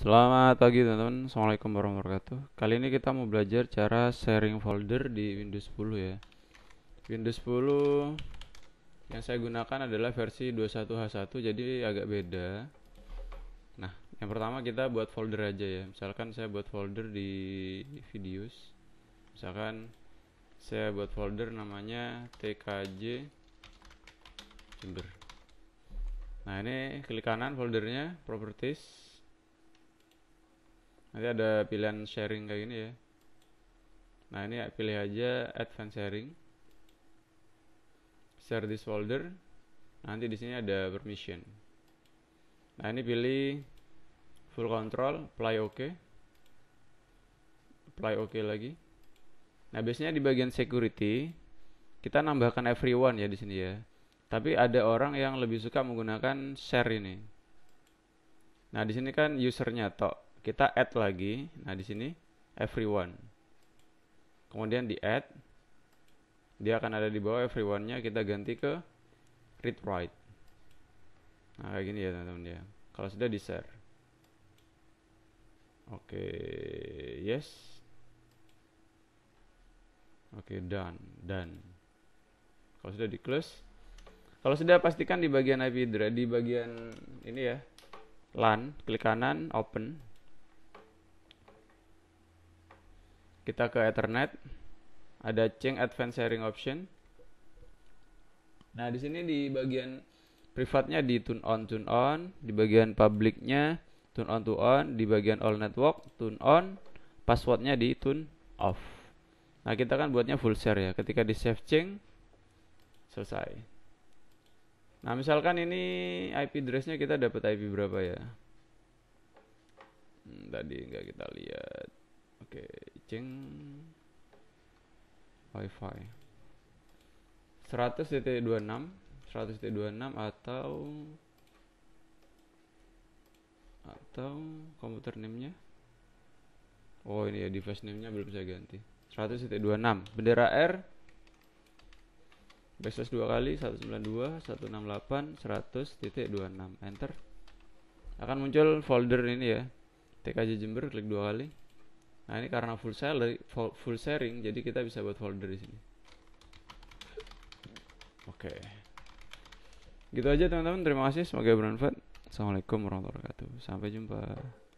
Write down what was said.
Selamat pagi teman-teman, Assalamualaikum warahmatullahi wabarakatuh Kali ini kita mau belajar cara sharing folder di Windows 10 ya Windows 10 yang saya gunakan adalah versi 21H1 jadi agak beda Nah, yang pertama kita buat folder aja ya Misalkan saya buat folder di videos Misalkan saya buat folder namanya TKJ Timber Nah ini klik kanan foldernya, properties Nanti ada pilihan sharing kayak gini ya. Nah ini ya, pilih aja advanced sharing. Share this folder. Nanti di sini ada permission. Nah ini pilih full control, apply OK. Apply OK lagi. Nah biasanya di bagian security kita nambahkan everyone ya di sini ya. Tapi ada orang yang lebih suka menggunakan share ini. Nah di sini kan usernya tok kita add lagi. Nah, di sini everyone. Kemudian di add dia akan ada di bawah everyone-nya kita ganti ke read write. Nah, kayak gini ya teman-teman ya. Kalau sudah di share. Oke, okay, yes. Oke, okay, done, done. Kalau sudah di close, kalau sudah pastikan di bagian IP di bagian ini ya, LAN, klik kanan, open, kita ke Ethernet ada change advanced sharing option nah di sini di bagian privatnya di tune on tune on di bagian publicnya tune on to on di bagian all network tune on passwordnya di tune off nah kita kan buatnya full share ya ketika di save change selesai nah misalkan ini IP addressnya kita dapat IP berapa ya hmm, tadi nggak kita lihat oke okay ceng wifi 100.26 100.26 atau atau komputer name-nya oh ini ya device name-nya belum saya ganti 100.26 bendera R backslash dua kali 192 168 100.26 enter akan muncul folder ini ya TKJ Jember klik dua kali Nah ini karena full salary, full sharing, jadi kita bisa buat folder di sini. Oke. Okay. Gitu aja teman-teman. Terima kasih. Semoga bermanfaat. Assalamualaikum warahmatullahi wabarakatuh. Sampai jumpa.